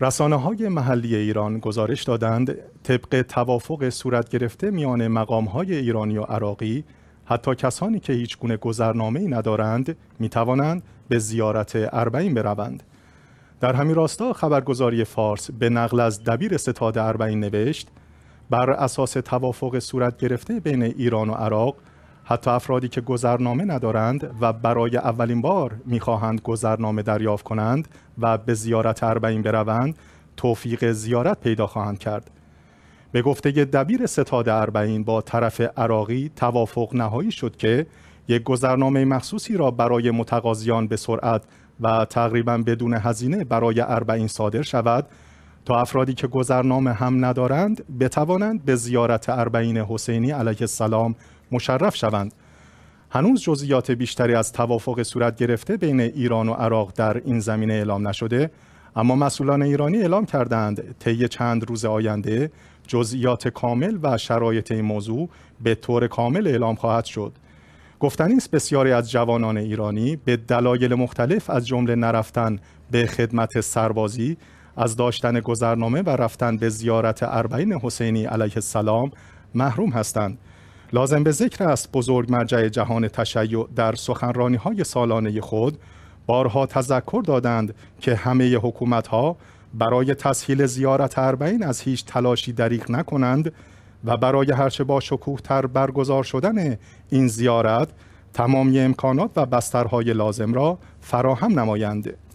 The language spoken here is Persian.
رسانه های محلی ایران گزارش دادند طبق توافق صورت گرفته میان مقام های ایرانی و عراقی حتی کسانی که هیچ گونه گذرنامه ای ندارند می توانند به زیارت اربعین بروند در همین راستا خبرگزاری فارس به نقل از دبیر ستاد اربعین نوشت بر اساس توافق صورت گرفته بین ایران و عراق حتی افرادی که گذرنامه ندارند و برای اولین بار میخواهند گذرنامه دریافت کنند و به زیارت اربعین بروند توفیق زیارت پیدا خواهند کرد به گفته دبیر ستاد اربعین با طرف عراقی توافق نهایی شد که یک گذرنامه مخصوصی را برای متقاضیان به سرعت و تقریبا بدون هزینه برای اربعین صادر شود تا افرادی که گذرنامه هم ندارند بتوانند به زیارت اربعین حسینی علیه السلام مشرف شوند هنوز جزئیات بیشتری از توافق صورت گرفته بین ایران و عراق در این زمینه اعلام نشده اما مسئولان ایرانی اعلام کردند طی چند روز آینده جزئیات کامل و شرایط این موضوع به طور کامل اعلام خواهد شد گفتنی است بسیاری از جوانان ایرانی به دلایل مختلف از جمله نرفتن به خدمت سربازی از داشتن گذرنامه و رفتن به زیارت اربعین حسینی علیه السلام محروم هستند لازم به ذکر است بزرگ مرجع جهان تشیع در سخنرانی های سالانه خود بارها تذکر دادند که همه حکومت ها برای تسهیل زیارت اربعین از هیچ تلاشی دریغ نکنند و برای هرچه با شکوه تر برگزار شدن این زیارت تمامی امکانات و بسترهای لازم را فراهم نمایند.